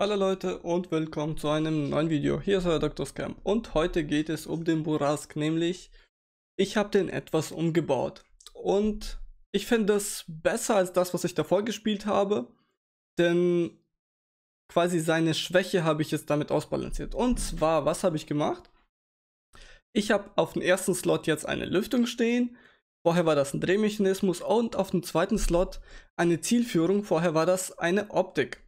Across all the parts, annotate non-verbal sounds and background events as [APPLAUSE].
Hallo Leute und willkommen zu einem neuen Video. Hier ist euer Dr. Scam und heute geht es um den Burask, nämlich ich habe den etwas umgebaut und ich finde es besser als das, was ich davor gespielt habe, denn quasi seine Schwäche habe ich jetzt damit ausbalanciert. Und zwar, was habe ich gemacht? Ich habe auf dem ersten Slot jetzt eine Lüftung stehen, vorher war das ein Drehmechanismus und auf dem zweiten Slot eine Zielführung, vorher war das eine Optik.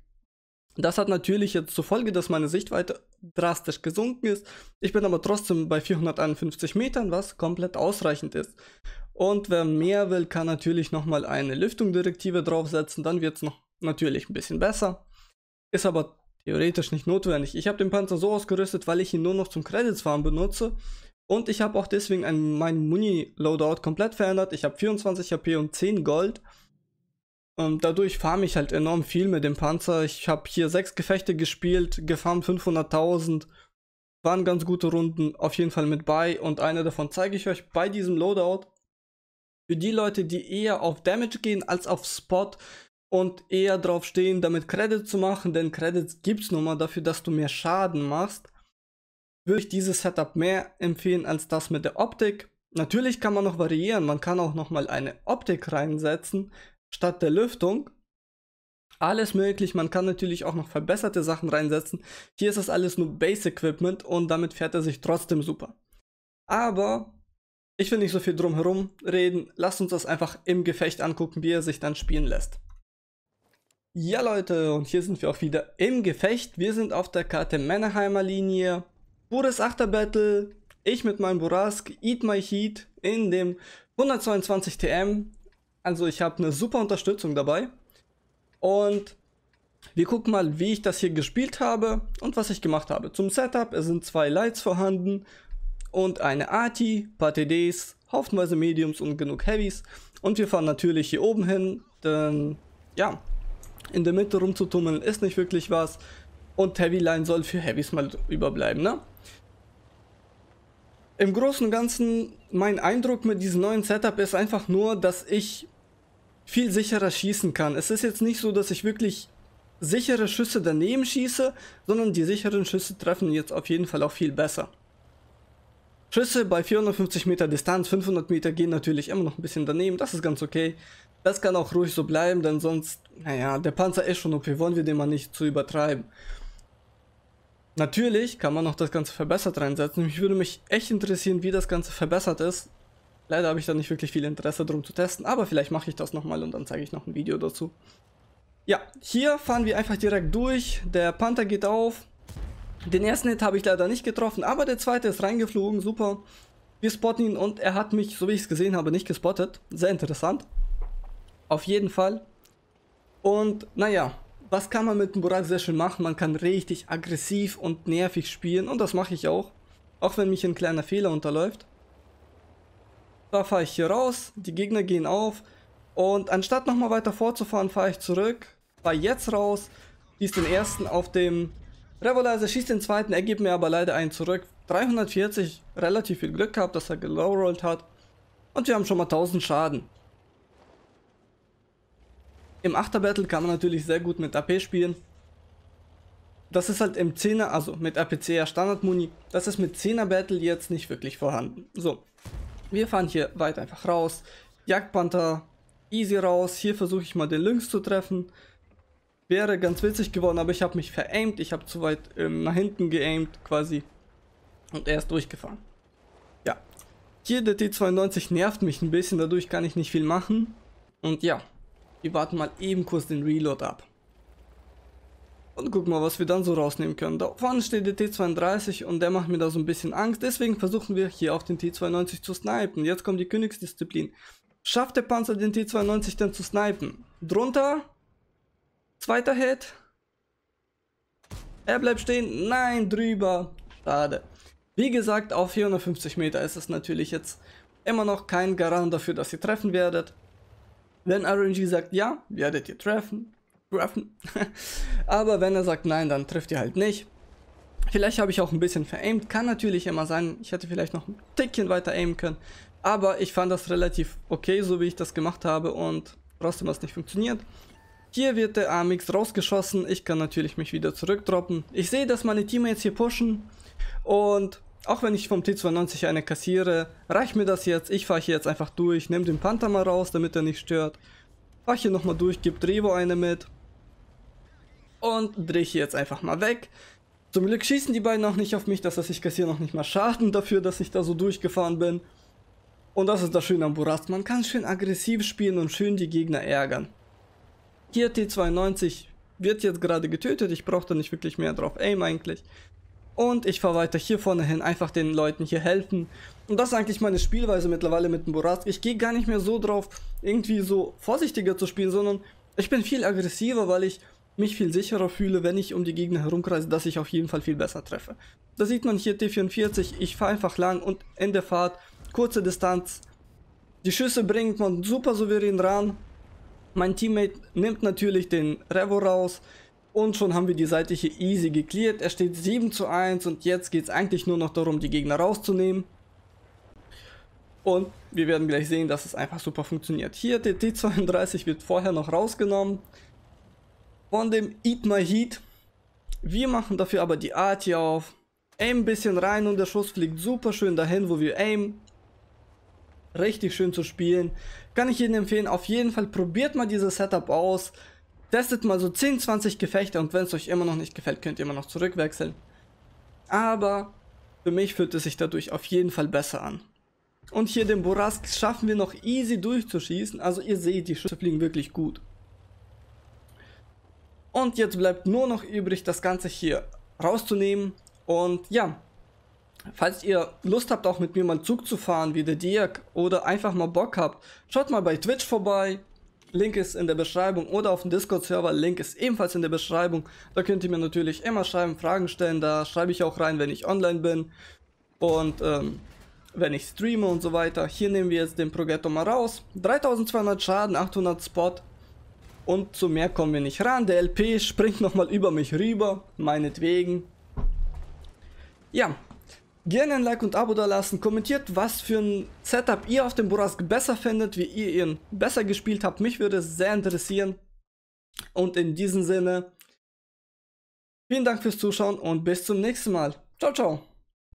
Das hat natürlich jetzt zur Folge, dass meine Sichtweite drastisch gesunken ist. Ich bin aber trotzdem bei 451 Metern, was komplett ausreichend ist. Und wer mehr will, kann natürlich nochmal eine Lüftungdirektive draufsetzen, dann wird es noch natürlich ein bisschen besser. Ist aber theoretisch nicht notwendig. Ich habe den Panzer so ausgerüstet, weil ich ihn nur noch zum Credits farmen benutze. Und ich habe auch deswegen einen, meinen Muni-Loadout komplett verändert. Ich habe 24 HP und 10 Gold. Ähm, dadurch farm ich halt enorm viel mit dem Panzer. Ich habe hier sechs Gefechte gespielt, gefarmt 500.000. Waren ganz gute Runden, auf jeden Fall mit bei. Und eine davon zeige ich euch bei diesem Loadout. Für die Leute, die eher auf Damage gehen als auf Spot und eher drauf stehen, damit Credits zu machen, denn Credits gibt es nur mal dafür, dass du mehr Schaden machst, würde ich dieses Setup mehr empfehlen als das mit der Optik. Natürlich kann man noch variieren, man kann auch nochmal eine Optik reinsetzen, statt der Lüftung. Alles möglich, man kann natürlich auch noch verbesserte Sachen reinsetzen. Hier ist das alles nur Base Equipment und damit fährt er sich trotzdem super. Aber ich will nicht so viel drum herum reden, lasst uns das einfach im Gefecht angucken, wie er sich dann spielen lässt. Ja Leute, und hier sind wir auch wieder im Gefecht. Wir sind auf der Karte Männerheimer Linie. Pures Achterbattle. Ich mit meinem Burask, Eat My Heat in dem 122 TM. Also ich habe eine super Unterstützung dabei. Und wir gucken mal, wie ich das hier gespielt habe und was ich gemacht habe. Zum Setup, es sind zwei Lights vorhanden und eine Arti, paar TDs, haufenweise Mediums und genug Heavies. Und wir fahren natürlich hier oben hin, denn ja, in der Mitte rumzutummeln ist nicht wirklich was. Und Heavy Line soll für Heavies mal überbleiben, ne? Im Großen und Ganzen, mein Eindruck mit diesem neuen Setup ist einfach nur, dass ich viel sicherer schießen kann. Es ist jetzt nicht so, dass ich wirklich sichere Schüsse daneben schieße, sondern die sicheren Schüsse treffen jetzt auf jeden Fall auch viel besser. Schüsse bei 450 Meter Distanz, 500 Meter gehen natürlich immer noch ein bisschen daneben, das ist ganz okay. Das kann auch ruhig so bleiben, denn sonst, naja, der Panzer ist schon okay, wollen wir den mal nicht zu übertreiben. Natürlich kann man noch das Ganze verbessert reinsetzen. Ich würde mich echt interessieren, wie das Ganze verbessert ist. Leider habe ich da nicht wirklich viel Interesse drum zu testen, aber vielleicht mache ich das nochmal und dann zeige ich noch ein Video dazu. Ja, hier fahren wir einfach direkt durch. Der Panther geht auf. Den ersten Hit habe ich leider nicht getroffen, aber der zweite ist reingeflogen, super. Wir spotten ihn und er hat mich, so wie ich es gesehen habe, nicht gespottet. Sehr interessant. Auf jeden Fall. Und naja, was kann man mit dem Burak sehr schön machen? Man kann richtig aggressiv und nervig spielen und das mache ich auch. Auch wenn mich ein kleiner Fehler unterläuft. Da fahre ich hier raus, die Gegner gehen auf und anstatt nochmal weiter vorzufahren, fahre ich zurück, fahre jetzt raus, schießt den ersten auf dem Revolizer, schießt den zweiten, er gibt mir aber leider einen zurück. 340, relativ viel Glück gehabt, dass er gelowrollt hat und wir haben schon mal 1000 Schaden. Im 8er Battle kann man natürlich sehr gut mit AP spielen. Das ist halt im 10er, also mit APC ja Standard Muni, das ist mit 10er Battle jetzt nicht wirklich vorhanden. So, wir fahren hier weit einfach raus. Jagdpanther, easy raus. Hier versuche ich mal den Lynx zu treffen. Wäre ganz witzig geworden, aber ich habe mich veraimt. Ich habe zu weit ähm, nach hinten geaimt quasi. Und er ist durchgefahren. Ja. Hier der T92 nervt mich ein bisschen. Dadurch kann ich nicht viel machen. Und ja. Wir warten mal eben kurz den Reload ab. Und guck mal, was wir dann so rausnehmen können. Da vorne steht der T32 und der macht mir da so ein bisschen Angst. Deswegen versuchen wir hier auf den T92 zu snipen. Jetzt kommt die Königsdisziplin. Schafft der Panzer den T92 denn zu snipen? Drunter. Zweiter Hit. Er bleibt stehen. Nein, drüber. Schade. Wie gesagt, auf 450 Meter ist es natürlich jetzt immer noch kein Garant dafür, dass ihr treffen werdet. Wenn RNG sagt ja, werdet ihr treffen raffen. [LAUGHS] Aber wenn er sagt nein, dann trifft ihr halt nicht. Vielleicht habe ich auch ein bisschen veraimt, kann natürlich immer sein. Ich hätte vielleicht noch ein Tickchen weiter aimen können. Aber ich fand das relativ okay, so wie ich das gemacht habe und trotzdem hat es nicht funktioniert. Hier wird der Amix rausgeschossen. Ich kann natürlich mich wieder zurückdroppen. Ich sehe, dass meine Teammates hier pushen. Und auch wenn ich vom T92 eine kassiere, reicht mir das jetzt. Ich fahre hier jetzt einfach durch, nehme den Panther mal raus, damit er nicht stört. Fahre hier nochmal durch, gebe Drevo eine mit und drehe ich jetzt einfach mal weg. Zum Glück schießen die beiden auch nicht auf mich, das heißt, ich kassiere noch nicht mal Schaden dafür, dass ich da so durchgefahren bin. Und das ist das Schöne am Burat, man kann schön aggressiv spielen und schön die Gegner ärgern. Hier T92 wird jetzt gerade getötet, ich brauche da nicht wirklich mehr drauf aim eigentlich. Und ich fahre weiter hier vorne hin, einfach den Leuten hier helfen. Und das ist eigentlich meine Spielweise mittlerweile mit dem Burat. Ich gehe gar nicht mehr so drauf, irgendwie so vorsichtiger zu spielen, sondern ich bin viel aggressiver, weil ich mich viel sicherer fühle, wenn ich um die Gegner herumkreise, dass ich auf jeden Fall viel besser treffe. Da sieht man hier T44, ich fahre einfach lang und in der Fahrt, kurze Distanz. Die Schüsse bringt man super souverän ran. Mein Teammate nimmt natürlich den Revo raus und schon haben wir die Seite hier easy geklärt. Er steht 7 zu 1 und jetzt geht es eigentlich nur noch darum, die Gegner rauszunehmen. Und wir werden gleich sehen, dass es einfach super funktioniert. Hier, der T32 wird vorher noch rausgenommen von dem Eat My Heat. Wir machen dafür aber die Art hier auf. Aim ein bisschen rein und der Schuss fliegt super schön dahin, wo wir aim. Richtig schön zu spielen. Kann ich Ihnen empfehlen. Auf jeden Fall probiert mal dieses Setup aus. Testet mal so 10, 20 Gefechte und wenn es euch immer noch nicht gefällt, könnt ihr immer noch zurückwechseln. Aber für mich fühlt es sich dadurch auf jeden Fall besser an. Und hier den Borask schaffen wir noch easy durchzuschießen. Also ihr seht, die Schüsse fliegen wirklich gut. Und jetzt bleibt nur noch übrig, das Ganze hier rauszunehmen. Und ja, falls ihr Lust habt, auch mit mir mal Zug zu fahren, wie der Dirk, oder einfach mal Bock habt, schaut mal bei Twitch vorbei. Link ist in der Beschreibung oder auf dem Discord-Server. Link ist ebenfalls in der Beschreibung. Da könnt ihr mir natürlich immer schreiben, Fragen stellen. Da schreibe ich auch rein, wenn ich online bin. Und ähm, wenn ich streame und so weiter. Hier nehmen wir jetzt den Progetto mal raus. 3200 Schaden, 800 Spot, und zu mehr kommen wir nicht ran. Der LP springt nochmal über mich rüber, meinetwegen. Ja, gerne ein Like und Abo da lassen. Kommentiert, was für ein Setup ihr auf dem Borask besser findet, wie ihr ihn besser gespielt habt. Mich würde es sehr interessieren. Und in diesem Sinne, vielen Dank fürs Zuschauen und bis zum nächsten Mal. Ciao, ciao.